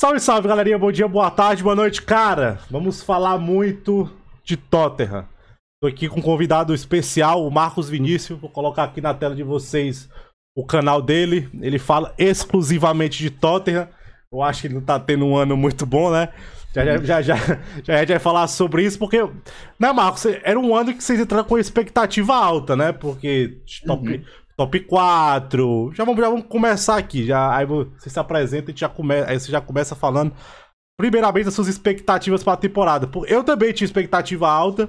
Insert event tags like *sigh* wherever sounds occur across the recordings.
Salve, salve, galerinha. Bom dia, boa tarde, boa noite. Cara, vamos falar muito de Tottenham. Tô aqui com um convidado especial, o Marcos Vinícius. Vou colocar aqui na tela de vocês o canal dele. Ele fala exclusivamente de Tottenham. Eu acho que ele não tá tendo um ano muito bom, né? Já já, já, já, já, a gente vai falar sobre isso, porque, né, Marcos? Era um ano que vocês entraram com expectativa alta, né? Porque top, uhum top 4. Já vamos, já vamos começar aqui. Já, aí você se apresenta e já come, aí você já começa falando, primeiramente, das suas expectativas para a temporada. Eu também tinha expectativa alta.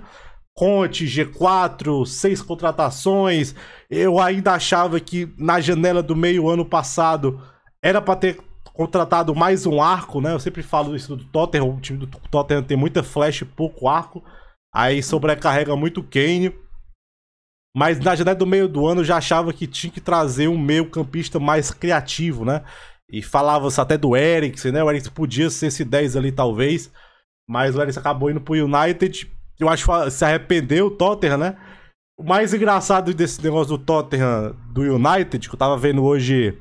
Conte, G4, seis contratações. Eu ainda achava que na janela do meio ano passado era para ter contratado mais um arco, né? Eu sempre falo isso do Tottenham, o time do Tottenham tem muita flash e pouco arco. Aí sobrecarrega muito o Kane. Mas na janela do meio do ano eu já achava que tinha que trazer um meio-campista mais criativo, né? E falava-se até do Eriksen, né? O Eriksen podia ser esse 10 ali, talvez. Mas o Eriksen acabou indo pro United. Eu acho que se arrependeu o Tottenham, né? O mais engraçado desse negócio do Tottenham, do United, que eu tava vendo hoje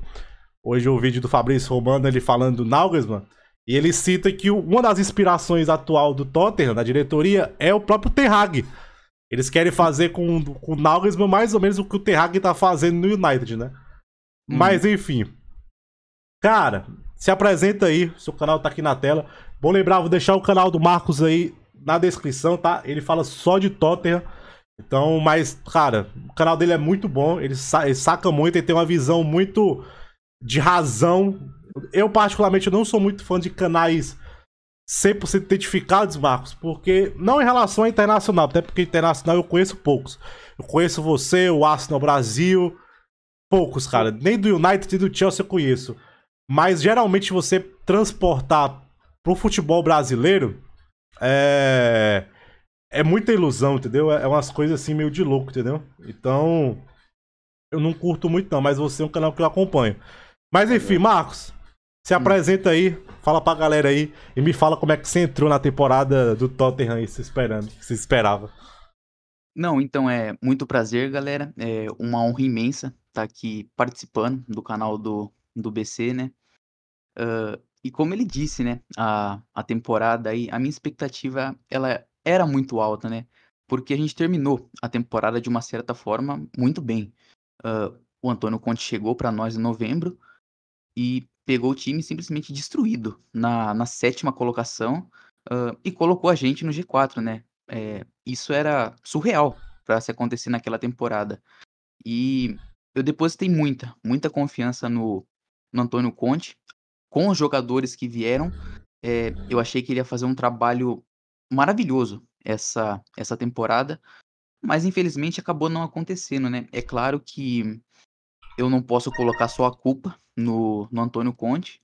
hoje o vídeo do Fabrício Romano, ele falando do Nagelsmann, e ele cita que uma das inspirações atual do Tottenham, da diretoria, é o próprio Ten Hag. Eles querem fazer com, com o Nagelsmann mais ou menos o que o Terrag tá fazendo no United, né? Hum. Mas enfim. Cara, se apresenta aí, seu canal tá aqui na tela. Vou lembrar, vou deixar o canal do Marcos aí na descrição, tá? Ele fala só de Tottenham. Então, mas, cara, o canal dele é muito bom, ele, sa ele saca muito, e tem uma visão muito de razão. Eu, particularmente, não sou muito fã de canais 100% identificados, Marcos, porque não em relação a internacional, até porque internacional eu conheço poucos. Eu conheço você, o Arsenal Brasil, poucos, cara. Nem do United e do Chelsea eu conheço. Mas geralmente você transportar pro futebol brasileiro é é muita ilusão, entendeu? É, é umas coisas assim meio de louco, entendeu? Então, eu não curto muito não, mas você é um canal que eu acompanho. Mas enfim, uhum. Marcos, se apresenta aí Fala pra galera aí e me fala como é que você entrou na temporada do Tottenham e se esperando, se esperava. Não, então é muito prazer, galera. É uma honra imensa estar tá aqui participando do canal do, do BC, né? Uh, e como ele disse, né? A, a temporada aí, a minha expectativa ela era muito alta, né? Porque a gente terminou a temporada de uma certa forma muito bem. Uh, o Antônio Conte chegou para nós em novembro e pegou o time simplesmente destruído na, na sétima colocação uh, e colocou a gente no G4, né? É, isso era surreal para se acontecer naquela temporada. E eu depositei muita, muita confiança no, no Antônio Conte. Com os jogadores que vieram, é, eu achei que ele ia fazer um trabalho maravilhoso essa, essa temporada, mas infelizmente acabou não acontecendo, né? É claro que eu não posso colocar só a culpa no, no Antônio Conte,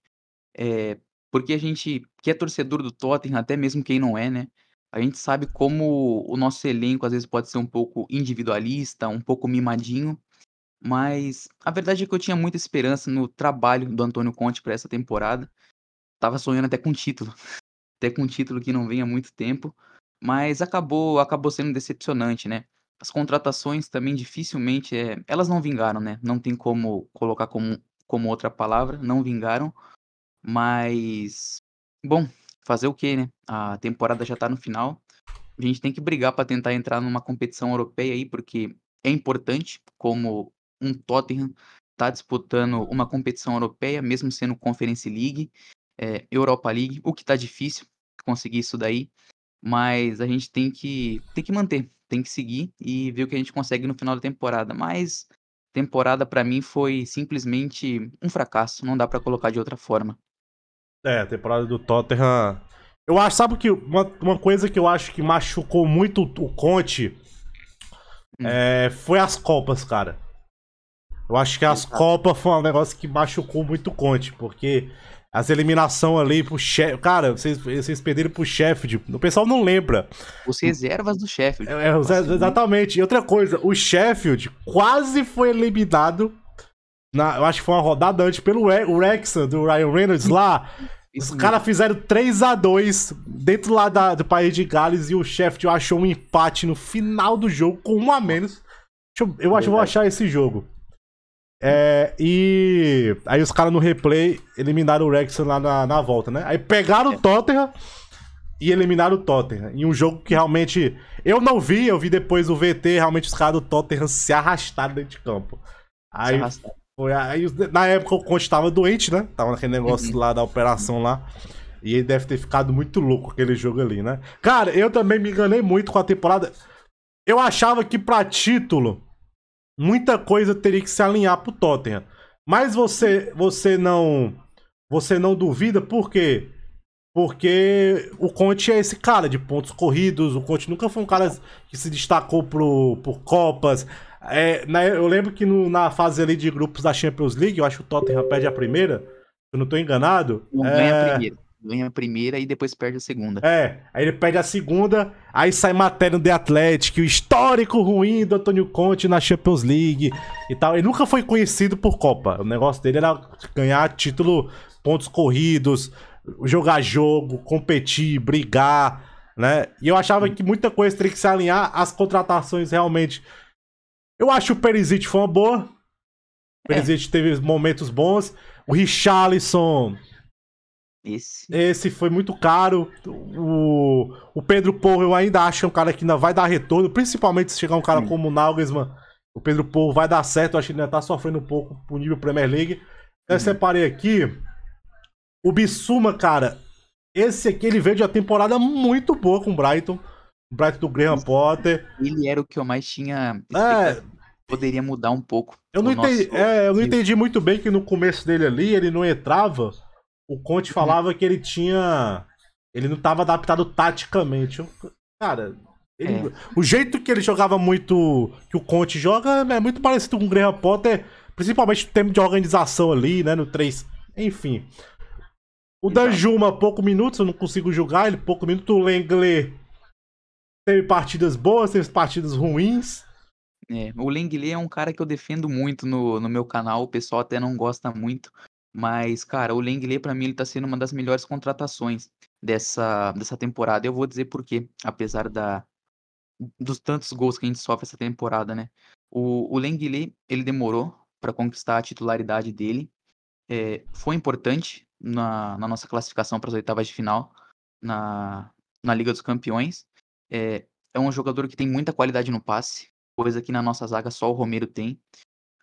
é, porque a gente, que é torcedor do Tottenham, até mesmo quem não é, né? A gente sabe como o nosso elenco às vezes pode ser um pouco individualista, um pouco mimadinho, mas a verdade é que eu tinha muita esperança no trabalho do Antônio Conte para essa temporada. Tava sonhando até com título, *laughs* até com título que não vem há muito tempo, mas acabou acabou sendo decepcionante, né? as contratações também dificilmente é, elas não vingaram, né? Não tem como colocar como, como outra palavra, não vingaram. Mas bom, fazer o quê, né? A temporada já tá no final. A gente tem que brigar para tentar entrar numa competição europeia aí, porque é importante como um Tottenham tá disputando uma competição europeia, mesmo sendo Conference League, é, Europa League, o que tá difícil conseguir isso daí. Mas a gente tem que, tem que manter, tem que seguir e ver o que a gente consegue no final da temporada. Mas temporada para mim foi simplesmente um fracasso, não dá para colocar de outra forma. É, a temporada do Tottenham. Eu acho, sabe que uma, uma coisa que eu acho que machucou muito o Conte hum. é, foi as Copas, cara. Eu acho que as Exato. Copas foi um negócio que machucou muito o Conte, porque as eliminação ali pro chefe. Cara, vocês, vocês perderam pro Sheffield. O pessoal não lembra. Os reservas do Sheffield. É, é, exatamente. E outra coisa, o Sheffield quase foi eliminado. Na, eu acho que foi uma rodada antes pelo Rex do Ryan Reynolds lá. Os caras fizeram 3 a 2 dentro lá da, do país de Gales e o Sheffield achou um empate no final do jogo com um a menos. Eu, eu acho que vou achar esse jogo. É, e aí os caras no replay eliminaram o Wrexham lá na, na volta, né? Aí pegaram o é. Tottenham e eliminaram o Tottenham. Em um jogo que realmente eu não vi, eu vi depois o VT, realmente os caras do Tottenham se arrastaram dentro de campo. Aí, foi, aí na época o Conte tava doente, né? Tava naquele negócio uhum. lá da operação lá. E ele deve ter ficado muito louco aquele jogo ali, né? Cara, eu também me enganei muito com a temporada. Eu achava que pra título muita coisa teria que se alinhar pro Tottenham. Mas você, você não você não duvida por quê? Porque o Conte é esse cara de pontos corridos, o Conte nunca foi um cara que se destacou pro, por Copas. É, na, eu lembro que no, na fase ali de grupos da Champions League, eu acho que o Tottenham perde a primeira, se eu não estou enganado. Não é, ganha a é, primeira ganha a primeira e depois perde a segunda. É, aí ele perde a segunda, aí sai matéria no The Athletic, o histórico ruim do Antônio Conte na Champions League e tal. Ele nunca foi conhecido por Copa. O negócio dele era ganhar título, pontos corridos, jogar jogo, competir, brigar, né? E eu achava que muita coisa teria que se alinhar às contratações realmente. Eu acho que o Perisic foi uma boa. O é. Perisic é. teve momentos bons. O Richarlison esse. Esse foi muito caro. O, o Pedro Porro eu ainda acho que é um cara que ainda vai dar retorno, principalmente se chegar um cara Sim. como o Nagelsmann. O Pedro Porro vai dar certo, eu acho que ele ainda tá sofrendo um pouco pro nível Premier League. Eu uhum. separei aqui. O Bissuma, cara. Esse aqui ele veio de uma temporada muito boa com o Brighton. O Brighton do Graham Potter. Ele era o que eu mais tinha. É, poderia mudar um pouco. Eu não, entendi, é, eu não entendi muito bem que no começo dele ali ele não entrava o Conte falava que ele tinha. Ele não estava adaptado taticamente. Cara, ele... é. o jeito que ele jogava muito. que o Conte joga é, é muito parecido com o Graham Potter, principalmente no tempo de organização ali, né? No 3. Enfim. O Danjuma, pouco minutos, eu não consigo julgar ele, pouco minuto. O Lenglet teve partidas boas, teve partidas ruins. É, o Lenglet é um cara que eu defendo muito no, no meu canal, o pessoal até não gosta muito, mas, cara, o Lenglet, para mim, ele tá sendo uma das melhores contratações dessa, dessa temporada. Eu vou dizer por quê, apesar da, dos tantos gols que a gente sofre essa temporada, né? O, o Lenglet, ele demorou para conquistar a titularidade dele. É, foi importante na, na nossa classificação para as oitavas de final na, na Liga dos Campeões. É, é um jogador que tem muita qualidade no passe, coisa que na nossa zaga só o Romero tem.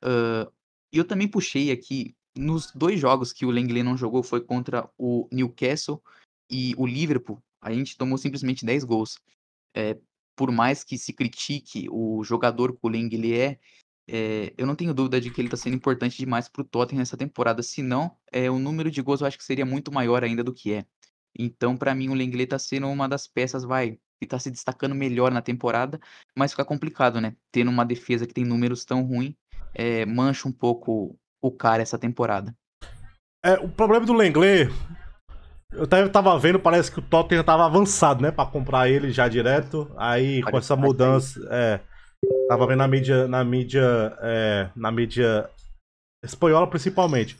Uh, e eu também puxei aqui nos dois jogos que o Lenglet não jogou foi contra o Newcastle e o Liverpool, a gente tomou simplesmente 10 gols. É, por mais que se critique o jogador que o Lenglet é, é, eu não tenho dúvida de que ele está sendo importante demais para o Tottenham nessa temporada. Se não, é, o número de gols eu acho que seria muito maior ainda do que é. Então, para mim, o Lenglet está sendo uma das peças, vai, que está se destacando melhor na temporada, mas fica complicado, né? Tendo uma defesa que tem números tão ruins, é, mancha um pouco o cara essa temporada. É, o problema do Lenglet, eu tava vendo, parece que o Tottenham tava avançado, né, para comprar ele já direto. Aí parece com essa mudança, é, tava vendo na mídia, na mídia, é, na mídia espanhola principalmente.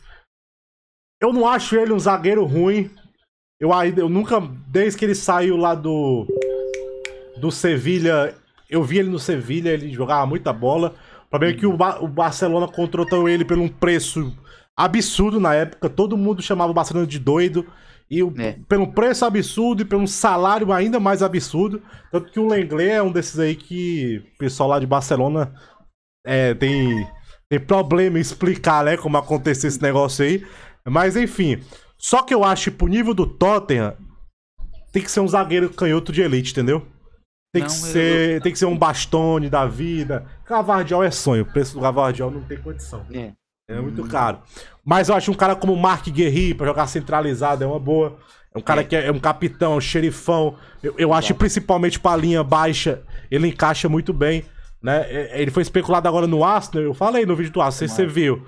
Eu não acho ele um zagueiro ruim. Eu, eu nunca, desde que ele saiu lá do do Sevilha, eu vi ele no Sevilha, ele jogava muita bola problema é que o, ba o Barcelona contratou ele por um preço absurdo na época. Todo mundo chamava o Barcelona de doido. E o, é. pelo preço absurdo e pelo salário ainda mais absurdo. Tanto que o Lenglet é um desses aí que o pessoal lá de Barcelona é, tem, tem problema em explicar, né? Como aconteceu esse negócio aí. Mas enfim. Só que eu acho, que pro nível do Tottenham, tem que ser um zagueiro canhoto de elite, entendeu? Tem, não, que, ser, não, não. tem que ser um bastone da vida, Gavardiol é sonho. O preço do Gavardiol não tem condição. É. É muito caro. Mas eu acho um cara como Mark Guerri para jogar centralizado é uma boa. É um cara é. que é, um capitão, um xerifão. Eu, eu acho, é. principalmente pra linha baixa, ele encaixa muito bem. Né? É, é, ele foi especulado agora no Arsenal. Eu falei no vídeo do Arsenal, você viu.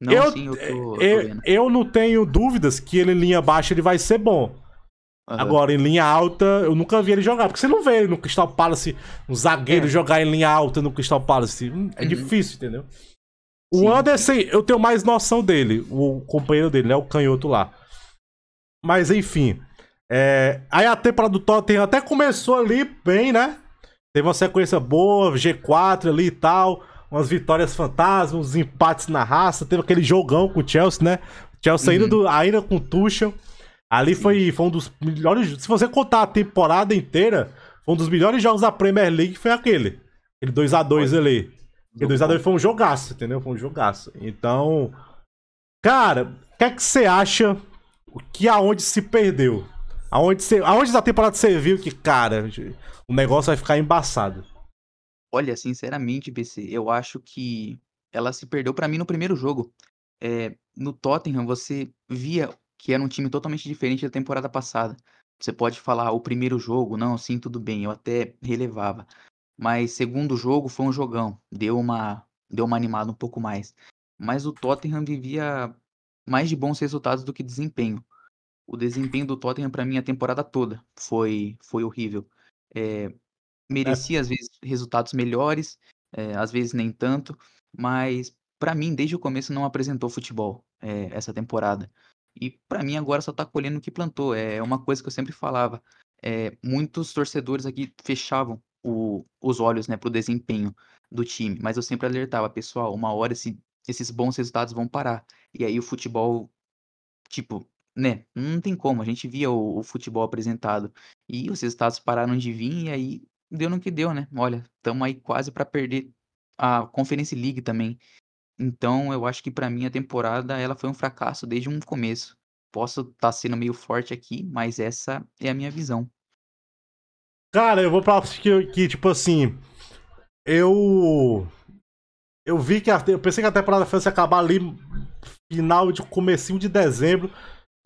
Não, eu, sim, eu, tô, eu, tô eu, não tenho dúvidas que ele linha baixa ele vai ser bom. Uhum. Agora, em linha alta, eu nunca vi ele jogar. Porque você não vê ele no Crystal Palace, um zagueiro é. jogar em linha alta no Crystal Palace. Hum, é uhum. difícil, entendeu? O Sim. Anderson, assim, eu tenho mais noção dele, o companheiro dele, né? O canhoto lá. Mas, enfim. É... Aí a temporada do Tottenham até começou ali bem, né? Teve uma sequência boa, G4 ali e tal. Umas vitórias fantasmas, uns empates na raça. Teve aquele jogão com o Chelsea, né? Chelsea uhum. ainda, do... ainda com o Tuchel. Ali foi, foi um dos melhores. Se você contar a temporada inteira, foi um dos melhores jogos da Premier League foi aquele. Aquele 2x2 ali. Porque 2x2 foi um jogaço, entendeu? Foi um jogaço. Então. Cara, o que é que você acha que aonde se perdeu? Aonde, você, aonde da temporada você viu que, cara, o negócio vai ficar embaçado? Olha, sinceramente, BC, eu acho que ela se perdeu para mim no primeiro jogo. É, no Tottenham, você via que era um time totalmente diferente da temporada passada. Você pode falar o primeiro jogo, não, sim, tudo bem, eu até relevava. Mas segundo jogo foi um jogão, deu uma deu uma animada um pouco mais. Mas o Tottenham vivia mais de bons resultados do que desempenho. O desempenho do Tottenham para mim a temporada toda foi foi horrível. É, é. merecia é. às vezes resultados melhores, é, às vezes nem tanto, mas para mim desde o começo não apresentou futebol é, essa temporada. E para mim agora só tá colhendo o que plantou. É uma coisa que eu sempre falava. É, muitos torcedores aqui fechavam o, os olhos né, para o desempenho do time, mas eu sempre alertava, pessoal, uma hora esse, esses bons resultados vão parar. E aí o futebol, tipo, né, não tem como, a gente via o, o futebol apresentado e os resultados pararam de vir e aí deu no que deu, né? Olha, estamos aí quase para perder a Conference League também. Então, eu acho que pra mim a temporada ela foi um fracasso desde um começo. Posso estar tá sendo meio forte aqui, mas essa é a minha visão. Cara, eu vou falar pra que, que, tipo assim, eu. Eu vi que. A, eu pensei que a temporada fosse acabar ali final de comecinho de dezembro.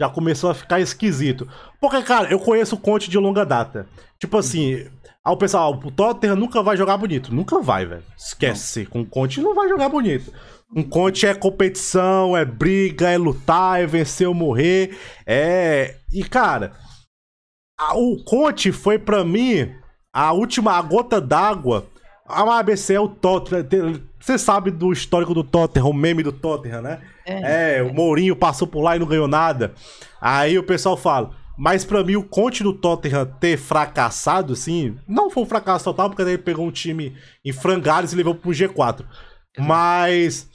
Já começou a ficar esquisito. Porque, cara, eu conheço o Conte de longa data. Tipo uhum. assim, o pessoal, ah, o Tottenham nunca vai jogar bonito. Nunca vai, velho. Esquece. Não. Com o Conte não vai jogar bonito. Um Conte é competição, é briga, é lutar, é vencer ou morrer. É. E, cara, a, o Conte foi para mim a última gota d'água. A ABC é o Tottenham. Você sabe do histórico do Tottenham, o meme do Tottenham, né? É, é, o Mourinho passou por lá e não ganhou nada. Aí o pessoal fala: mas para mim, o Conte do Tottenham ter fracassado, assim, não foi um fracasso total, porque ele pegou um time em frangalhos e levou pro G4. Mas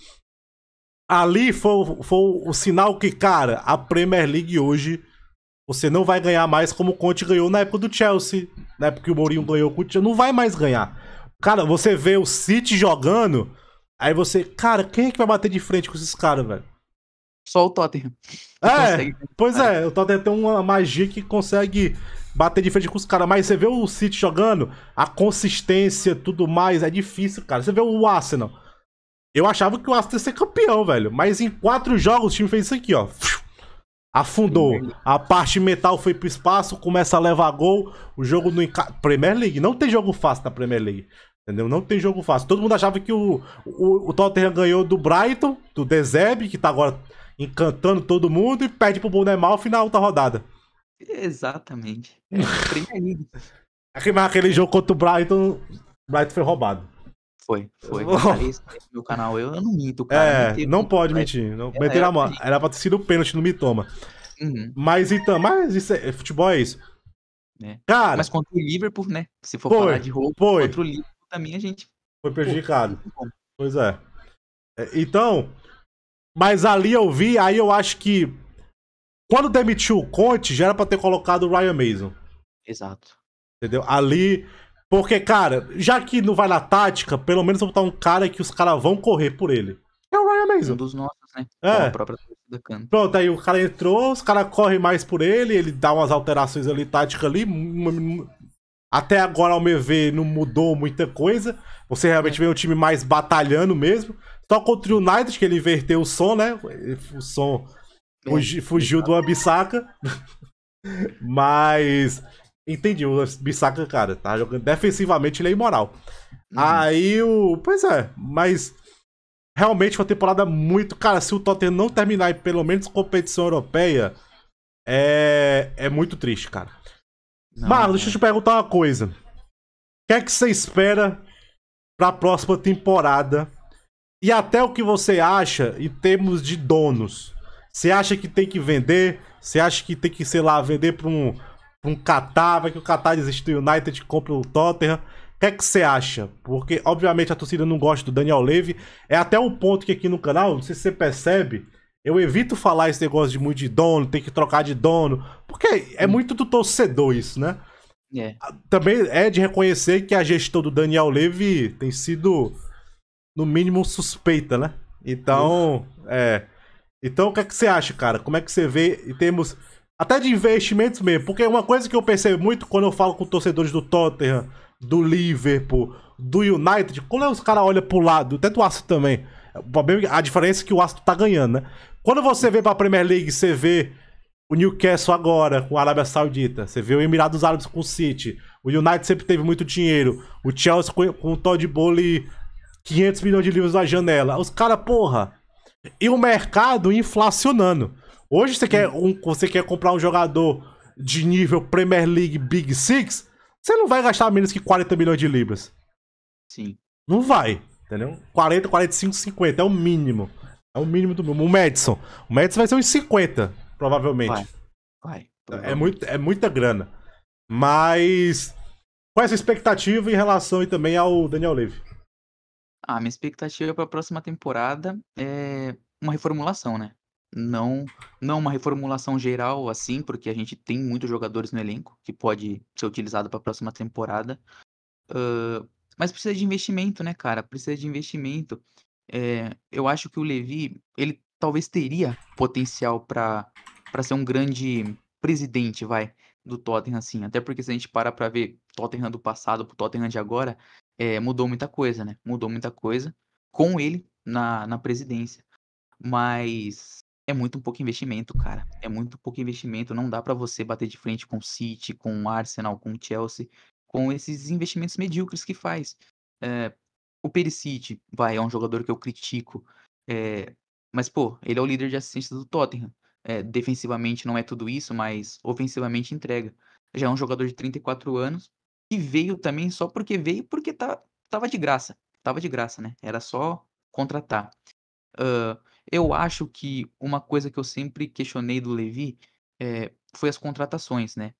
ali foi, foi o sinal que, cara, a Premier League hoje você não vai ganhar mais como o Conte ganhou na época do Chelsea, na época que o Mourinho ganhou com o Chelsea, não vai mais ganhar. Cara, você vê o City jogando, aí você, cara, quem é que vai bater de frente com esses caras, velho? Só o Tottenham. É, pois é, o Tottenham tem uma magia que consegue bater de frente com os caras. Mas você vê o City jogando, a consistência, tudo mais, é difícil, cara. Você vê o Arsenal. Eu achava que o Arsenal ia ser campeão, velho. Mas em quatro jogos o time fez isso aqui, ó. Afundou. A parte metal foi pro espaço, começa a levar gol. O jogo no enca... Premier League. Não tem jogo fácil na Premier League. Entendeu? Não tem jogo fácil. Todo mundo achava que o, o, o Tottenham ganhou do Brighton, do Dezeb, que tá agora encantando todo mundo e perde pro Bournemouth na da rodada. Exatamente. É, é aquele, aquele jogo contra o Brighton, o Brighton foi roubado. Foi, foi. no canal, eu, eu não minto, cara. É, não pode mentir. Não, é, meter é na mão. Assim. Era pra ter sido o pênalti, não me toma. Uhum. Mas então, mas isso é, futebol é isso. É. Cara, mas contra o Liverpool, né? Se for foi, falar de roubo, foi. contra o Liverpool também a gente. Foi prejudicado. Pô, pois é. Então, mas ali eu vi, aí eu acho que. Quando demitiu o Conte, já era pra ter colocado o Ryan Mason. Exato. Entendeu? Ali. Porque, cara, já que não vai na tática, pelo menos eu vou botar um cara que os caras vão correr por ele. É o Ryan Mason. Um dos nossos, né? É. Própria... Pronto, aí o cara entrou, os caras correm mais por ele, ele dá umas alterações ali, tática ali. Até agora, ao meu ver, não mudou muita coisa. Você realmente é. vê um time mais batalhando mesmo. Só contra o United que ele inverteu o som, né? O som é. fugiu do Abissaca, Mas. Entendi, o Bissaka, cara, tá jogando. Defensivamente ele é imoral. Hum. Aí o. Pois é, mas. Realmente foi uma temporada muito. Cara, se o Tottenham não terminar em pelo menos competição europeia, é. É muito triste, cara. Não, Marlos, deixa é. eu te perguntar uma coisa. O que é que você espera pra próxima temporada e até o que você acha em termos de donos. Você acha que tem que vender? Você acha que tem que, sei lá, vender para um, um Qatar? Vai que o Qatar desiste do United compra o Tottenham? O que é que você acha? Porque, obviamente, a torcida não gosta do Daniel Levy. É até um ponto que aqui no canal, não sei se você percebe, eu evito falar esse negócio de muito de dono, tem que trocar de dono, porque é hum. muito do torcedor isso, né? É. Também é de reconhecer que a gestão do Daniel Levy tem sido no mínimo suspeita, né? Então, é. Então, o que é que você acha, cara? Como é que você vê em termos até de investimentos mesmo? Porque uma coisa que eu pensei muito quando eu falo com torcedores do Tottenham, do Liverpool, do United, quando os caras olham pro lado, até do Aço também. É a diferença é que o Aston tá ganhando, né? Quando você vê pra Premier League, você vê o Newcastle agora com a Arábia Saudita, você vê o Emirados Árabes com o City, o United sempre teve muito dinheiro, o Chelsea com o Todd Bowley 500 milhões de livros na janela. Os caras, porra. E o mercado inflacionando. Hoje você quer, um, você quer comprar um jogador de nível Premier League Big Six, você não vai gastar menos que 40 milhões de libras. Sim. Não vai, entendeu? 40, 45, 50 é o mínimo. É o mínimo do mínimo. O Madison. O Madison vai ser uns 50, provavelmente. Vai. vai É, muito, é muita grana. Mas. Qual é a sua expectativa em relação e também ao Daniel Levy? Ah, minha expectativa para a próxima temporada é uma reformulação, né? Não, não uma reformulação geral assim, porque a gente tem muitos jogadores no elenco que pode ser utilizado para a próxima temporada. Uh, mas precisa de investimento, né, cara? Precisa de investimento. É, eu acho que o Levi, ele talvez teria potencial para ser um grande presidente, vai, do Tottenham, assim. Até porque se a gente parar para ver Tottenham do passado pro Tottenham de agora, é, mudou muita coisa, né? Mudou muita coisa com ele na, na presidência. Mas é muito pouco investimento, cara. É muito pouco investimento. Não dá para você bater de frente com o City, com o Arsenal, com o Chelsea, com esses investimentos medíocres que faz. É, o Perisic, vai, é um jogador que eu critico. É, mas, pô, ele é o líder de assistência do Tottenham. É, defensivamente não é tudo isso, mas ofensivamente entrega. Já é um jogador de 34 anos veio também só porque veio, porque tá, tava de graça. Tava de graça, né? Era só contratar. Uh, eu acho que uma coisa que eu sempre questionei do Levi é, foi as contratações, né?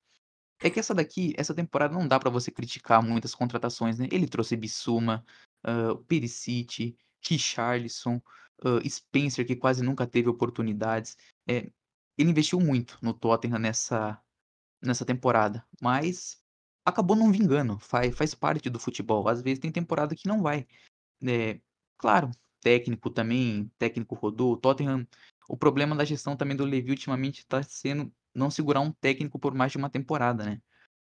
É que essa daqui, essa temporada não dá para você criticar muitas contratações, né? Ele trouxe Bissuma, uh, Perisic, Richarlison, uh, Spencer, que quase nunca teve oportunidades. É, ele investiu muito no Tottenham nessa, nessa temporada, mas acabou não vingando, faz, faz parte do futebol. Às vezes tem temporada que não vai. É, claro, técnico também, técnico rodou, Tottenham. O problema da gestão também do Levy ultimamente está sendo não segurar um técnico por mais de uma temporada, né?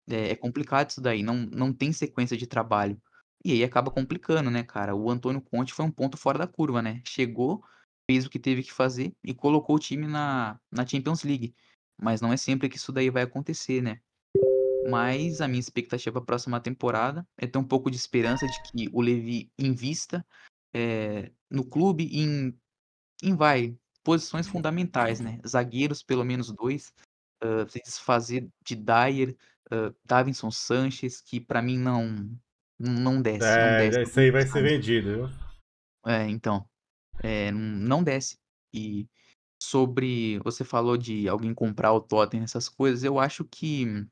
É, é, complicado isso daí, não, não tem sequência de trabalho. E aí acaba complicando, né, cara? O Antônio Conte foi um ponto fora da curva, né? Chegou, fez o que teve que fazer e colocou o time na, na Champions League. Mas não é sempre que isso daí vai acontecer, né? mas a minha expectativa para a próxima temporada é ter um pouco de esperança de que o Levi invista é, no clube e em, em vai posições fundamentais, né? Zagueiros, pelo menos dois, uh, se desfazer de Dyer, uh, Davinson Sanches, que para mim não não desce. É, não desce esse aí vai ser vendido, É, então. É, não desce. E sobre. Você falou de alguém comprar o Tottenham, essas coisas, eu acho que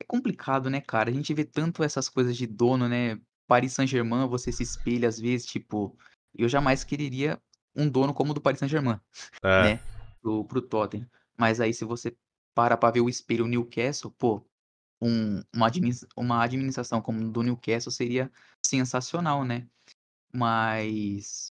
é complicado, né, cara? A gente vê tanto essas coisas de dono, né? Paris Saint-Germain, você se espelha às vezes, tipo, eu jamais quereria um dono como o do Paris Saint-Germain, *laughs* é. né? Pro, pro Tottenham. Mas aí se você para pra ver o espelho Newcastle, pô, um, uma, administ uma administração como do Newcastle seria sensacional, né? Mas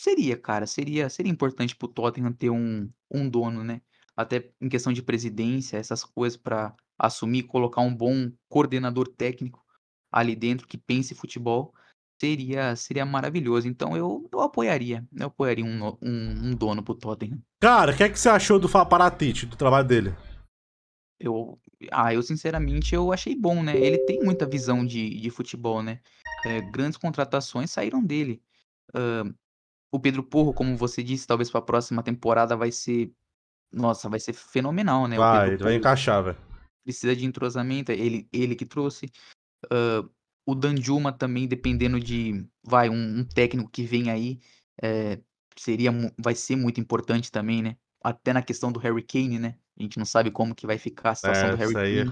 seria, cara, seria seria importante pro Tottenham ter um, um dono, né? até em questão de presidência, essas coisas para assumir, colocar um bom coordenador técnico ali dentro que pense futebol, seria seria maravilhoso. Então eu, eu apoiaria, eu apoiaria um, um, um dono pro Tottenham. Cara, o que, é que você achou do Paratite, do trabalho dele? Eu, ah, eu sinceramente eu achei bom, né? Ele tem muita visão de, de futebol, né? É, grandes contratações saíram dele. Uh, o Pedro Porro, como você disse, talvez para a próxima temporada vai ser nossa, vai ser fenomenal, né? Vai, ele vai encaixar, velho. Precisa de entrosamento, ele, ele que trouxe. Uh, o Danjuma também, dependendo de, vai, um, um técnico que vem aí, é, seria, vai ser muito importante também, né? Até na questão do Harry Kane, né? A gente não sabe como que vai ficar a situação é, do Harry Kane. Aí.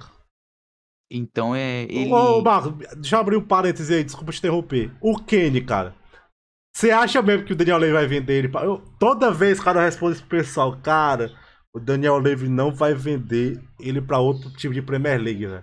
Então é. Ele... Ô, Marco, já abrir um parênteses aí, desculpa te interromper. O Kane, cara. Você acha mesmo que o Daniel Levy vai vender ele? Eu, toda vez, cara, responde isso pro pessoal, cara o Daniel Levy não vai vender ele para outro time de Premier League, né?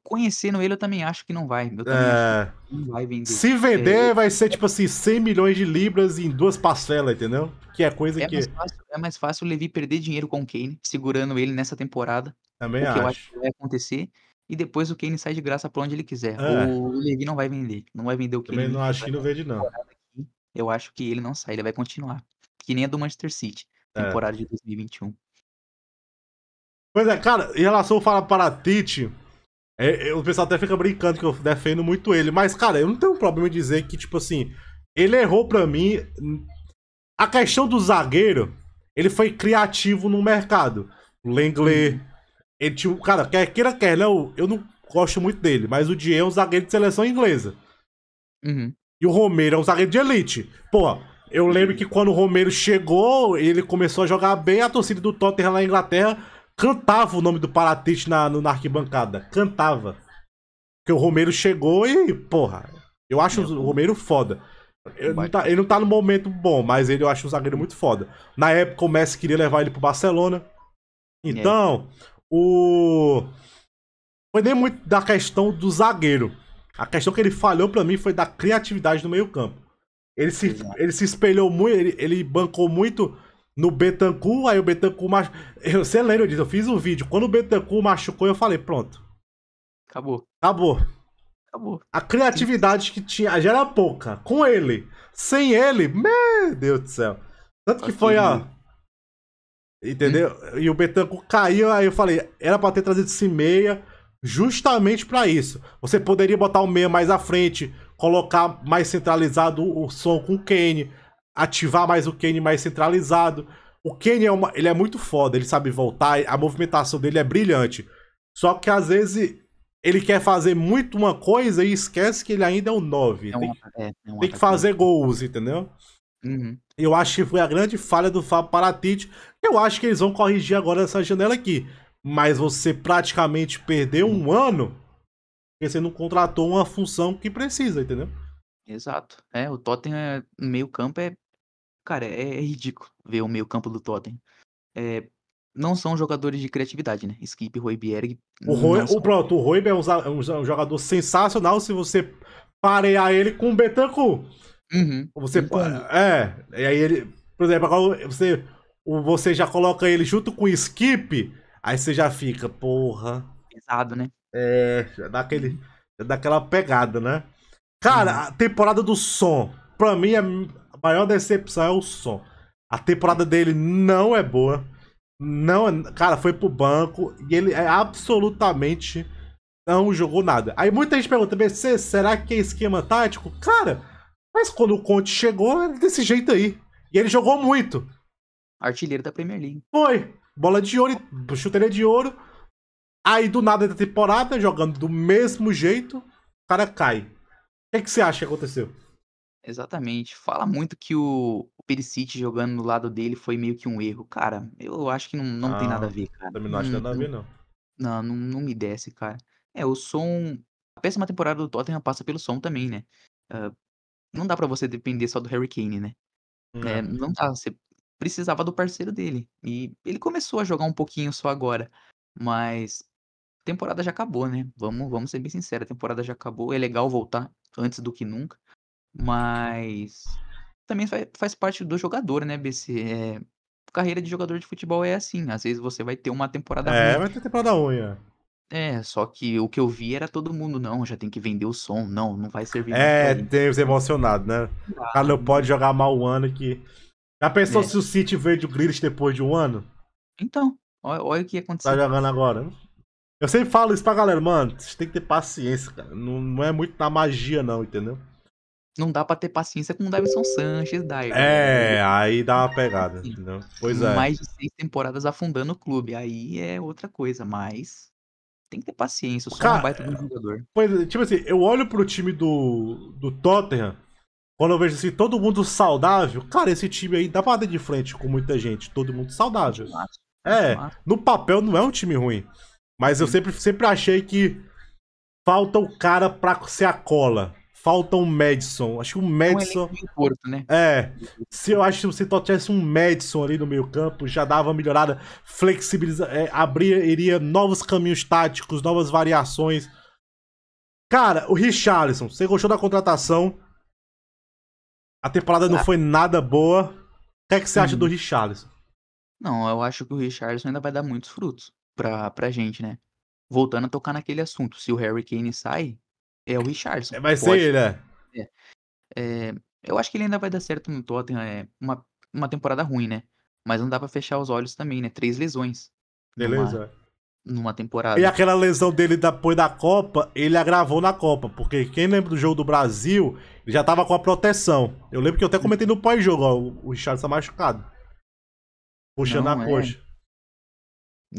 Conhecendo ele, eu também acho que não vai. É... Que não vai vender. Se vender, é... vai é ser tipo assim, 100 milhões de libras em duas parcelas, entendeu? Que é coisa é que. Mais fácil, é mais fácil o Levi perder dinheiro com o Kane, segurando ele nessa temporada. Também acho. eu acho que vai acontecer. E depois o Kane sai de graça pra onde ele quiser. É. O Levi não vai vender. Não vai vender o Kane. Também não acho que não vende, não. Eu acho que ele não sai, ele vai continuar. Que nem a do Manchester City. É. temporada é. de 2021. Pois é, cara, em relação ao Fala para Tite, é, é, o pessoal até fica brincando que eu defendo muito ele, mas, cara, eu não tenho problema em dizer que, tipo assim, ele errou para mim. A questão do zagueiro, ele foi criativo no mercado. O Lenglet, hum. ele tipo, cara, quer queira, quer não, eu não gosto muito dele, mas o Dier é um zagueiro de seleção inglesa. Uhum. E o Romero é um zagueiro de elite. Pô. Eu lembro que quando o Romero chegou, ele começou a jogar bem, a torcida do Tottenham lá na Inglaterra cantava o nome do Paratite na, na arquibancada. Cantava. Porque o Romero chegou e, porra, eu acho Meu o Romero foda. Ele não, tá, ele não tá no momento bom, mas ele eu acho o zagueiro muito foda. Na época o Messi queria levar ele pro Barcelona. Então, o. Foi nem muito da questão do zagueiro. A questão que ele falhou para mim foi da criatividade no meio-campo. Ele se, ele se espelhou muito, ele, ele bancou muito no Betancu, aí o Betancu machucou. Você lembra disso? Eu fiz um vídeo. Quando o Betancu machucou, eu falei, pronto. Acabou. Acabou. Acabou. A criatividade Sim. que tinha já era pouca. Com ele. Sem ele, meu Deus do céu. Tanto que foi, ó. Entendeu? Hum. E o Betancu caiu, aí eu falei, era pra ter trazido esse meia justamente para isso. Você poderia botar o meia mais à frente, colocar mais centralizado o som com o Kane, ativar mais o Kane mais centralizado. O Kane é, uma, ele é muito foda, ele sabe voltar, a movimentação dele é brilhante. Só que às vezes ele quer fazer muito uma coisa e esquece que ele ainda é o 9. É, é tem, é tem que fazer gols, entendeu? Uhum. Eu acho que foi a grande falha do Fábio Paratite. Eu acho que eles vão corrigir agora essa janela aqui. Mas você praticamente perdeu uhum. um ano porque você não contratou uma função que precisa, entendeu? Exato. É, o Tottenham é, meio campo é. Cara, é, é ridículo ver o meio campo do Tottenham. É, não são jogadores de criatividade, né? Skip, Royberg. O, Roy, o pronto, o Roy é, um, é um, jogador sensacional se você parear ele com o Betancourt. Uhum. Você uhum. é, e aí ele, por exemplo, agora você você já coloca ele junto com o Skip, aí você já fica, porra. Pesado, né? É, já dá, aquele, já dá aquela pegada, né? Cara, uhum. a temporada do som. Pra mim, a maior decepção é o som. A temporada dele não é boa. Não é, Cara, foi pro banco e ele é absolutamente não jogou nada. Aí muita gente pergunta, BC, será que é esquema tático? Cara, mas quando o Conte chegou, era é desse jeito aí. E ele jogou muito. Artilheiro da Premier League. Foi. Bola de ouro, chuteira de ouro. Aí do nada da temporada, jogando do mesmo jeito, o cara cai. O que, é que você acha que aconteceu? Exatamente. Fala muito que o Perisic jogando no lado dele foi meio que um erro. Cara, eu acho que não, não tem nada a ver, cara. Também não acho hum, nada a ver, não. Não, não, me desce, cara. É, o som. A péssima temporada do Tottenham passa pelo som também, né? Uh, não dá para você depender só do Harry Kane, né? É, não dá. Você precisava do parceiro dele. E ele começou a jogar um pouquinho só agora. Mas temporada já acabou, né? Vamos, vamos ser bem sinceros, a temporada já acabou. É legal voltar antes do que nunca, mas também faz, faz parte do jogador, né, BC? É, carreira de jogador de futebol é assim. Às vezes você vai ter uma temporada é, ruim. vai ter temporada unha. É. é. só que o que eu vi era todo mundo, não, já tem que vender o som, não, não vai servir. É, tem os emocionados, né? Ah, cara, não pode jogar mal um ano que. Já pensou é. se o City vende o Grealish depois de um ano? Então, olha, olha o que tá aconteceu. Tá jogando agora? Eu sempre falo isso pra galera, mano, você tem que ter paciência, cara. Não, não é muito na magia, não, entendeu? Não dá pra ter paciência com o Davidson Sanches, daí. É, aí dá uma pegada, entendeu? Pois é. Mais de seis temporadas afundando o clube, aí é outra coisa, mas tem que ter paciência, só é cara, um baita do jogador. Pois, é, tipo assim, eu olho pro time do, do Tottenham, quando eu vejo assim, todo mundo saudável, cara, esse time aí dá pra bater de frente com muita gente, todo mundo saudável. É, no papel não é um time ruim. Mas eu sempre, sempre achei que falta o cara pra ser a cola. Falta um Madison. Acho que o Madison. Um né? É. Se eu acho que se tivesse um Madison ali no meio campo, já dava uma melhorada, flexibiliza, é, abriria novos caminhos táticos, novas variações. Cara, o Richarlison, você gostou da contratação? A temporada ah. não foi nada boa. O que, é que você hum. acha do Richarlison? Não, eu acho que o Richarlison ainda vai dar muitos frutos pra, pra gente, né? Voltando a tocar naquele assunto, se o Harry Kane sai, é o Richardson. É, vai ser ele, né? É. É, eu acho que ele ainda vai dar certo no Tottenham. É uma, uma temporada ruim, né? Mas não dá pra fechar os olhos também, né? Três lesões. Beleza. Numa, numa temporada. E aquela lesão dele depois da Copa, ele agravou na Copa. Porque quem lembra do jogo do Brasil, ele já tava com a proteção. Eu lembro que eu até comentei no pós-jogo, ó, o Richardson tá machucado. Puxando não, a coxa. É.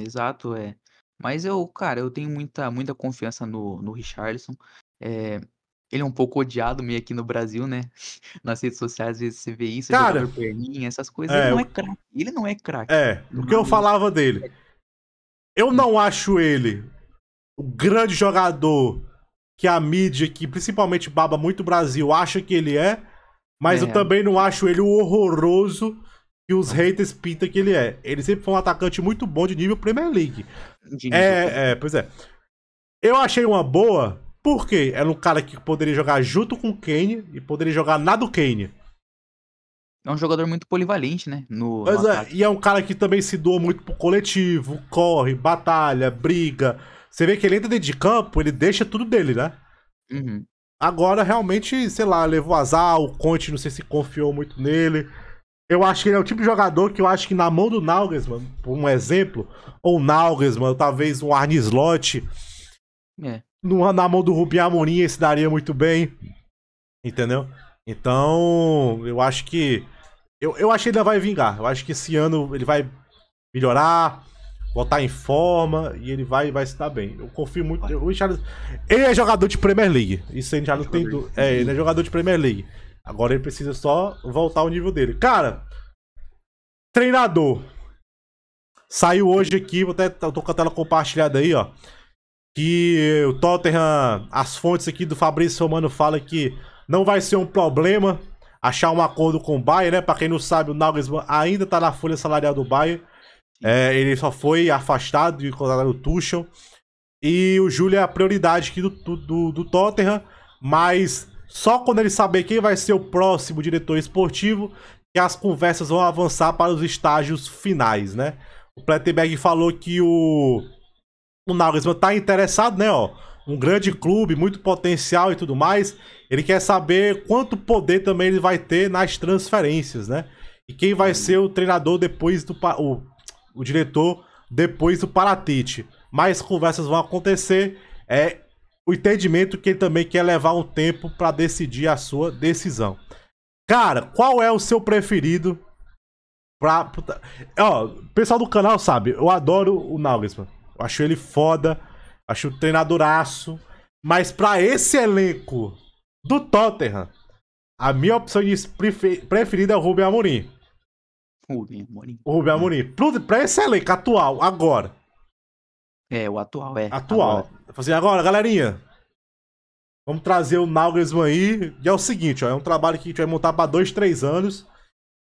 Exato, é. Mas eu, cara, eu tenho muita, muita confiança no, no richardson É, eh, ele é um pouco odiado meio aqui no Brasil, né? *laughs* Nas redes sociais, às vezes você vê isso, é cara, perninha, essas coisas. É, ele não é craque. Ele não é craque. É, o que eu é falava dele. Eu não acho ele o grande jogador que a mídia, que principalmente baba muito Brasil, acha que ele é. Mas é. eu também não acho ele o horroroso que os haters pintam que ele é. Ele sempre foi um atacante muito bom de nível Premier League. É, é, pois é. Eu achei uma boa, porque era um cara que poderia jogar junto com o Kane e poderia jogar na do Kane. É um jogador muito polivalente, né? No, no é, e é um cara que também se doa muito pro coletivo, corre, batalha, briga. Você vê que ele entra dentro de campo, ele deixa tudo dele, né? Uhum. Agora, realmente, sei lá, levou azar, o Conte não sei se confiou muito nele. Eu acho que ele é o tipo de jogador que eu acho que na mão do mano, por um exemplo, ou mano, talvez um Arnislot é. no, na mão do Rubem Amorim esse daria muito bem. Entendeu? Então, eu acho que. Eu, eu acho que ele ainda vai vingar. Eu acho que esse ano ele vai melhorar, voltar em forma e ele vai, vai se dar bem. Eu confio muito. o Richard, ele é jogador de Premier League. Isso aí já não tem dúvida. É, ele é jogador de Premier League. Agora ele precisa só voltar ao nível dele. Cara, treinador. Saiu hoje aqui, vou até, tô com a tela compartilhada aí, ó. Que o Tottenham, as fontes aqui do Fabrício Romano fala que não vai ser um problema achar um acordo com o Bayern, né? Pra quem não sabe, o Nagelsmann ainda tá na folha salarial do Bayern. É, ele só foi afastado e contrataram o Tuchel. E o Júlio é a prioridade aqui do, do, do Tottenham, mas só quando ele saber quem vai ser o próximo diretor esportivo que as conversas vão avançar para os estágios finais, né? O Plettenberg falou que o, o Nagelsmann tá interessado, né, ó? Um grande clube, muito potencial e tudo mais. Ele quer saber quanto poder também ele vai ter nas transferências, né? E quem vai hum. ser o treinador depois do... o, o diretor depois do Paratite. Mais conversas vão acontecer. É, o entendimento que ele também quer levar um tempo para decidir a sua decisão. Cara, qual é o seu preferido? Pra... Ó, o pessoal do canal sabe, eu adoro o Nagelsmann. Eu acho ele foda, acho um treinadoraço. Mas para esse elenco do Tottenham, a minha opção de preferida é o Rubem Amorim. Rubem Amorim. O Rubem Amorim. Pra esse elenco atual, agora, é, o atual, é. Atual. Agora. Assim, agora, galerinha, vamos trazer o Nalgasman aí. E é o seguinte, ó, é um trabalho que a gente vai montar para dois, três anos.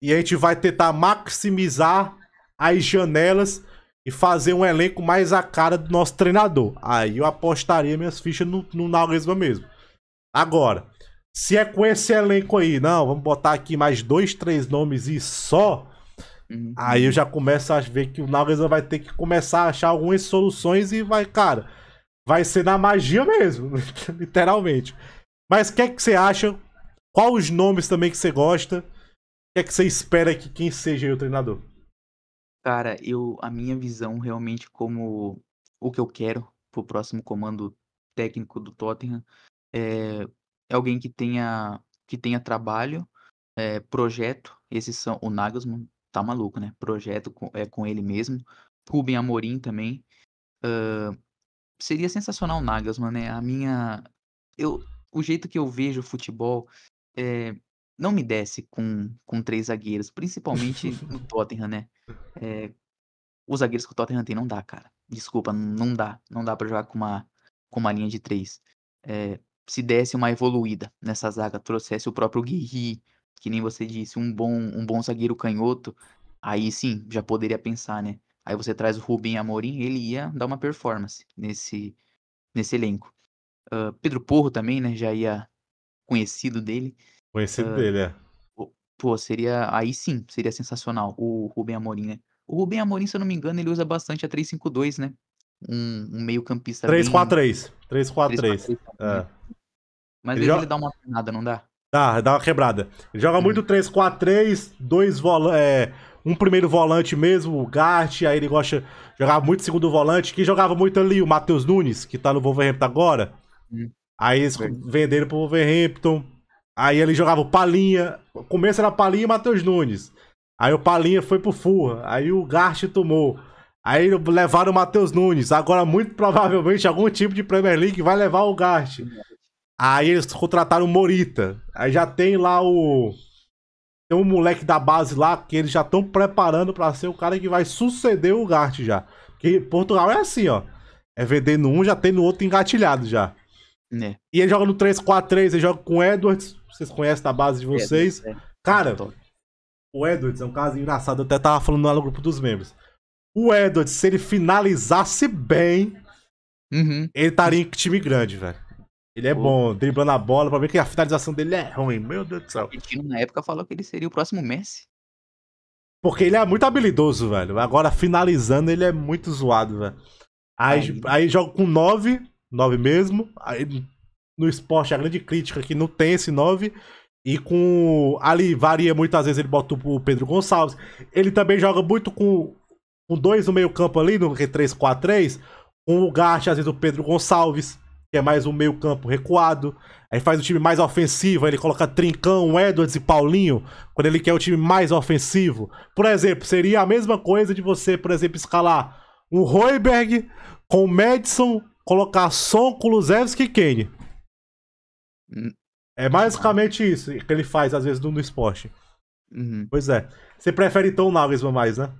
E a gente vai tentar maximizar as janelas e fazer um elenco mais à cara do nosso treinador. Aí eu apostaria minhas fichas no, no mesmo. Agora, se é com esse elenco aí, não, vamos botar aqui mais dois, três nomes e só. Uhum. Aí eu já começo a ver que o Nagasan vai ter que começar a achar algumas soluções e vai, cara, vai ser na magia mesmo, *laughs* literalmente. Mas o que é que você acha? Qual os nomes também que você gosta? O que é que você espera que quem seja o treinador? Cara, eu a minha visão realmente como o que eu quero pro próximo comando técnico do Tottenham é, é alguém que tenha que tenha trabalho, é, projeto. Esses são o Nagelsmann tá maluco, né? Projeto com, é com ele mesmo. Rubem Amorim também. Uh, seria sensacional o Nagelsmann, né? A minha. Eu, o jeito que eu vejo o futebol é, não me desce com, com três zagueiros, principalmente no *laughs* Tottenham, né? É, os zagueiros que o Tottenham tem não dá, cara. Desculpa, não dá. Não dá para jogar com uma, com uma linha de três. É, se desse uma evoluída nessa zaga, trouxesse o próprio Guerri, que nem você disse, um bom, um bom zagueiro canhoto, aí sim, já poderia pensar, né? Aí você traz o Rubem Amorim, ele ia dar uma performance nesse, nesse elenco. Uh, Pedro Porro também, né? Já ia conhecido dele. Conhecido uh, dele, é. Pô, seria. Aí sim, seria sensacional o Rubem Amorim, né? O Rubem Amorim, se eu não me engano, ele usa bastante a 352, né? Um, um meio-campista. 3-4-3. 3-4-3. É. Né? Mas ele, ele dá uma treinada, não dá? Dá, dá uma quebrada. Ele joga muito 3-4-3, dois volantes. É, um primeiro volante mesmo, o Gart, aí ele gosta. Jogava muito segundo volante. Quem jogava muito ali? O Matheus Nunes, que tá no Wolverhampton agora. Hum. Aí eles venderam pro Wolverhampton. Aí ele jogava o Palinha. O começo era Palinha e Matheus Nunes. Aí o Palinha foi pro Furra. Aí o Gart tomou. Aí levaram o Matheus Nunes. Agora, muito provavelmente, algum tipo de Premier League vai levar o Gart. Aí eles contrataram o Morita. Aí já tem lá o. Tem um moleque da base lá que eles já estão preparando para ser o cara que vai suceder o Gart já. Porque Portugal é assim, ó. É no um, já tem no outro engatilhado já. É. E ele joga no 3-4-3, ele joga com o Edwards. Vocês conhecem da base de vocês. É, é. Cara, o Edwards é um caso engraçado. Eu até tava falando lá no grupo dos membros. O Edwards, se ele finalizasse bem, uhum. ele estaria em time grande, velho. Ele é Pô. bom, driblando a bola pra ver que a finalização dele é ruim. Meu Deus do céu. O na época, falou que ele seria o próximo Messi. Porque ele é muito habilidoso, velho. Agora, finalizando, ele é muito zoado, velho. Aí, aí. aí joga com 9, 9 mesmo. Aí, no esporte, a grande crítica é que não tem esse 9. E com. Ali varia muitas vezes, ele bota o Pedro Gonçalves. Ele também joga muito com, com dois no meio-campo ali, no 3-4-3. Com o Gacha, às vezes o Pedro Gonçalves que é mais um meio-campo recuado. Aí faz o time mais ofensivo, aí ele coloca Trincão, Edwards e Paulinho, quando ele quer o time mais ofensivo. Por exemplo, seria a mesma coisa de você, por exemplo, escalar um Royberg com o Madison, colocar Sonko, Luzevski e Kane. Hum. É basicamente isso que ele faz, às vezes, no, esporte. Uhum. Pois é. Você prefere então o Nagelsmann mais, né?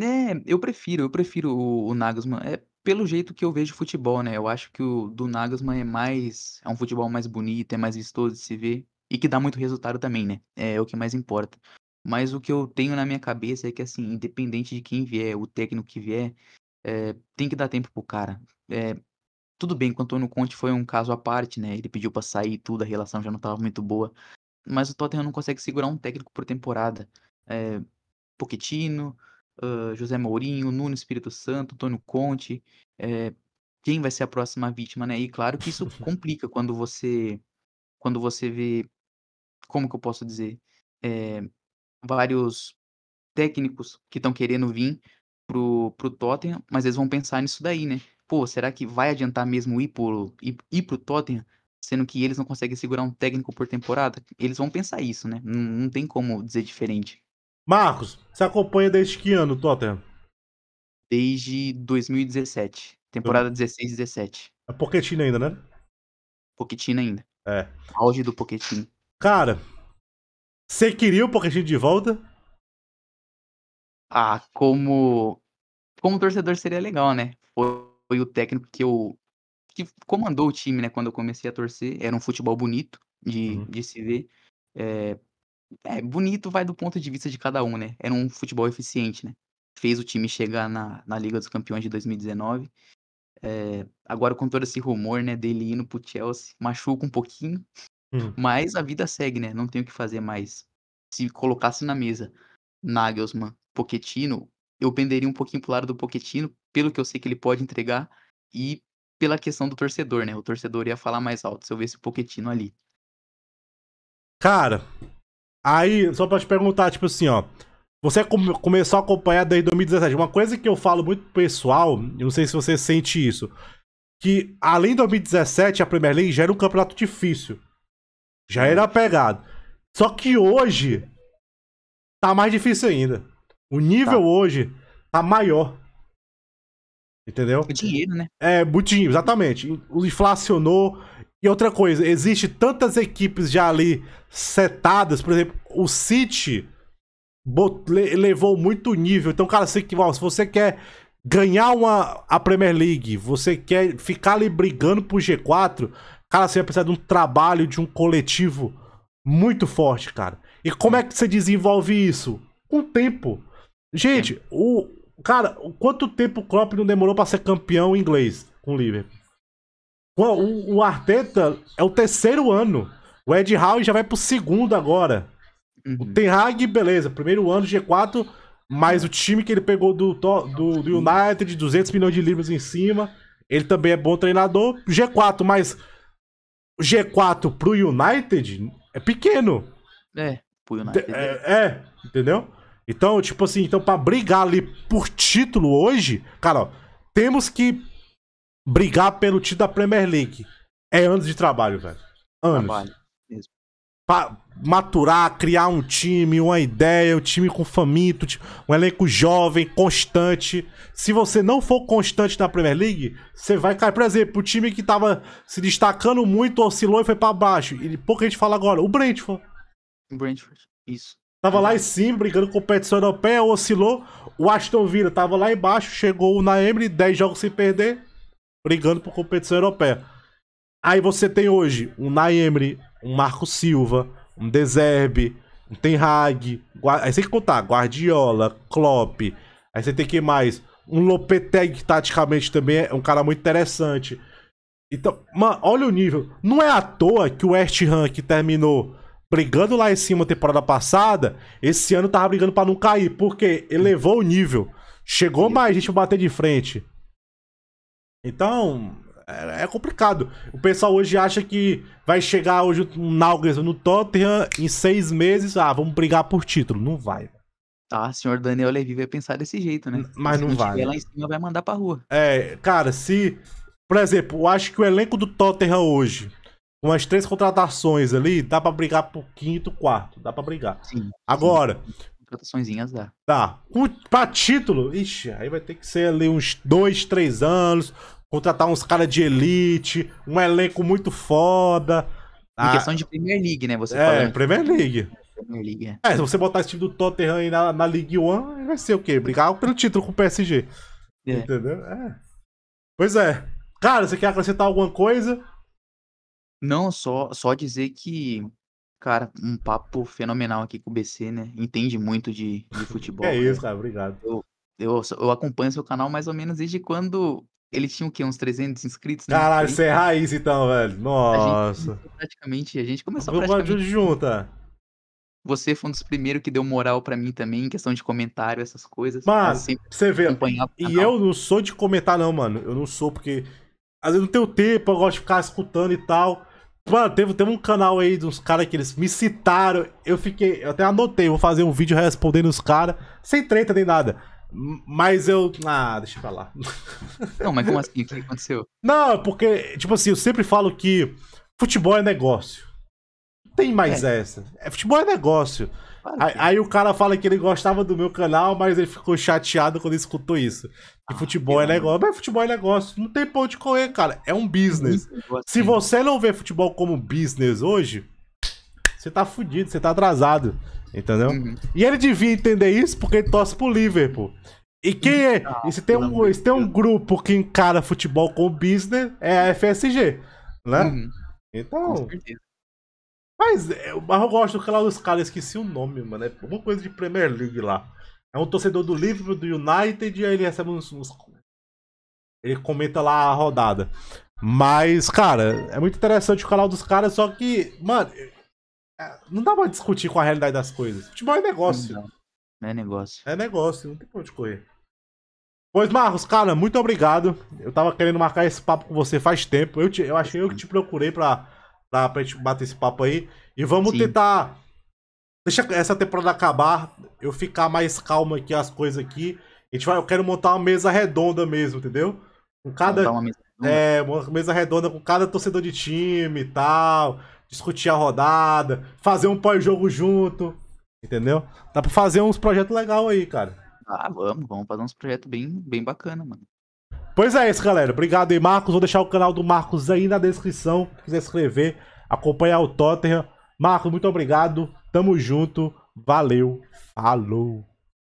É, eu prefiro, eu prefiro o, o Nagelsmann. É pelo jeito que eu vejo futebol, né? Eu acho que o do Nagasman é mais. É um futebol mais bonito, é mais vistoso de se ver. E que dá muito resultado também, né? É, é o que mais importa. Mas o que eu tenho na minha cabeça é que, assim, independente de quem vier, o técnico que vier, é, tem que dar tempo pro cara. É, tudo bem que o Antônio Conte foi um caso à parte, né? Ele pediu pra sair tudo, a relação já não tava muito boa. Mas o Tottenham não consegue segurar um técnico por temporada. É, Pochettino, uh, José Mourinho, Nuno Espírito Santo, Antônio Conte, é, quem vai ser a próxima vítima, né? E claro que isso *laughs* complica quando você quando você vê como que eu posso dizer é, vários técnicos que estão querendo vir pro, pro Tottenham, mas eles vão pensar nisso daí, né? Pô, será que vai adiantar mesmo ir pro, ir, ir pro Tottenham, sendo que eles não conseguem segurar um técnico por temporada? Eles vão pensar isso, né? Não, não tem como dizer diferente. Marcos, você acompanha desde que ano, Tottenham? Desde 2017. Temporada 16 17. É Poquetino ainda, né? Poquetino ainda. É. Auge do Poquetino. Cara, você queria o Poquetino de volta? Ah, como. Como torcedor seria legal, né? Foi, foi o técnico que eu. que comandou o time, né? Quando eu comecei a torcer. Era um futebol bonito de, uhum. de se ver. É, é, bonito vai do ponto de vista de cada um, né? Era um futebol eficiente, né? Fez o time chegar na, na Liga dos Campeões de 2019. É, agora, com todo esse rumor, né, dele indo pro Chelsea, machuca um pouquinho. Hum. *laughs* Mas a vida segue, né? Não tem o que fazer mais. Se colocasse na mesa Nagelsmann, Pochettino, eu penderia um pouquinho pro lado do Pochettino, pelo que eu sei que ele pode entregar e pela questão do torcedor, né? O torcedor ia falar mais alto se eu visse o Pochettino ali. Cara, Aí, só pra te perguntar, tipo assim, ó. Você come, começou a acompanhar desde 2017. Uma coisa que eu falo muito pessoal, eu não sei se você sente isso, que além de 2017, a Premier League já era um campeonato difícil. Já era pegado. Só que hoje tá mais difícil ainda. O nível tá. hoje tá maior. Entendeu? O dinheiro, né? É, muito dinheiro, exatamente. Inflacionou. E outra coisa, existe tantas equipes já ali setadas, por exemplo, o City bot, levou muito nível. Então, cara, se, se você quer ganhar uma, a Premier League, você quer ficar ali brigando pro G4, cara, você vai precisar de um trabalho, de um coletivo muito forte, cara. E como é que você desenvolve isso? Com tempo. Gente, é. o cara, quanto tempo o Klopp não demorou para ser campeão inglês com o Liverpool? O, o Arteta é o terceiro ano. O Ed Howe já vai pro segundo agora. Uhum. O Ten Hag, beleza. Primeiro ano, G4, mas o time que ele pegou do, do, do United, 200 milhões de libras em cima. Ele também é bom treinador. G4, mas G4 pro United é pequeno. É, pro United. É, é, é entendeu? Então, tipo assim, então para brigar ali por título hoje, cara, ó, temos que brigar pelo título da Premier League. É anos de trabalho, velho. Anos. Trabalho, mesmo. Pra maturar, criar um time, uma ideia, um time com faminto, um elenco jovem, constante. Se você não for constante na Premier League, você vai cair. Por exemplo, o time que tava se destacando muito oscilou e foi para baixo. E pouco a gente fala agora, o Brentford. O Brentford, isso. Tava lá uhum. em cima, brigando com competição europeia, oscilou. O Aston Villa tava lá embaixo, chegou na Emery, 10 jogos sem perder brigando por competição europeia. Aí você tem hoje um Naemri, um Marco Silva, um Deserbe, um Ten Hag, aí você tem que contar Guardiola, Klopp, aí você tem que mais um Lopeteg que taticamente também é um cara muito interessante. Então, mano, olha o nível. Não é à toa que o West Ham que terminou brigando lá em cima temporada passada, esse ano tava brigando para não cair, porque elevou o nível. Chegou mais gente pra bater de frente. Então, é, é complicado. O pessoal hoje acha que vai chegar hoje um Nalgas no Tottenham em seis meses, ah, vamos brigar por título. Não vai. Tá, o ah, senhor Daniel Levy vai pensar desse jeito, né? Mas se não, não vai. lá em cima vai mandar pra rua. É, cara, se... Por exemplo, eu acho que o elenco do Tottenham hoje, com as três contratações ali, dá para brigar por quinto, quarto, dá para brigar. Sim. Agora, sim. dá. Tá. Para título, ixi, aí vai ter que ser ali uns dois, três anos, contratar uns caras de elite, um elenco muito foda. Em ah, questão de Premier League, né? Você é, falando. Premier League. Premier League. É, é se você botar esse time do Tottenham aí na, na League One, vai ser o quê? Brigar pelo título com o PSG. É. Entendeu? É. Pois é. Cara, você quer acrescentar alguma coisa? Não, só, só dizer que, cara, um papo fenomenal aqui com o BC, né? Entende muito de, de *laughs* futebol. é isso, né? cara, obrigado. Eu, eu, eu acompanho seu canal mais ou menos desde quando eles tinham o quê? Uns 300 inscritos? Né? Caralho, você é raiz então, velho. Nossa. A gente, praticamente, a gente começou ajudar praticamente... junta. Você foi um dos primeiros que deu moral para mim também, em questão de comentário, essas coisas. Mas, você vê, e eu não sou de comentar não, mano. Eu não sou, porque às vezes não tenho tempo, eu gosto de ficar escutando e tal. Mano, teve, teve um canal aí dos caras que eles me citaram, eu fiquei, eu até anotei, vou fazer um vídeo respondendo os caras, sem treta nem nada. Mas eu. Ah, deixa eu falar. Não, mas como assim? O que aconteceu? Não, é porque, tipo assim, eu sempre falo que futebol é negócio. Não tem mais é. essa. É, futebol é negócio. aí, aí, o cara fala que ele gostava do meu canal, mas ele ficou chateado quando escutou isso. Que ah, futebol é negócio. Mas futebol é negócio. Não tem ponto de correr, cara. É um business. Se você não vê futebol como business hoje, você tá fudido, você tá atrasado. Entendeu? Uhum. E ele devia entender isso porque ele torce pro Liverpool. E quem é? Ah, e se tem um, se tem um grupo que encara futebol com business, é a FSG, né? Uhum. Então. Mas, é, mas eu gosto que lá dos caras, esqueci o nome, mano. É alguma coisa de Premier League lá. É um torcedor do Liverpool, do United, e aí ele recebe uns, uns. Ele comenta lá a rodada. Mas, cara, é muito interessante o canal dos caras, só que, mano, é, não dá pra discutir com a realidade das coisas. Futebol é negócio. Não, É negócio. É negócio, não tem pra onde correr. Pois, Marcos, cara, muito obrigado. Eu tava querendo marcar esse papo com você faz tempo. Eu, te, eu achei eu que te procurei pra, pra, pra gente bater esse papo aí. E vamos Sim. tentar. Deixa essa temporada acabar, eu ficar mais calmo aqui as coisas aqui. A gente vai, eu quero montar uma mesa redonda mesmo, entendeu? Com cada. uma mesa redonda. É, uma mesa redonda com cada torcedor de time e tal discutir a rodada, fazer um pós-jogo junto, entendeu? Dá pra fazer uns projetos legais aí, cara. Ah, vamos, vamos fazer uns projetos bem, bem bacana, mano. Pois é isso, galera. Obrigado aí, Marcos. Vou deixar o canal do Marcos aí na descrição. Se quiser inscrever, acompanhar o Tottenham. Marcos, muito obrigado. Tamo junto. Valeu. Falou.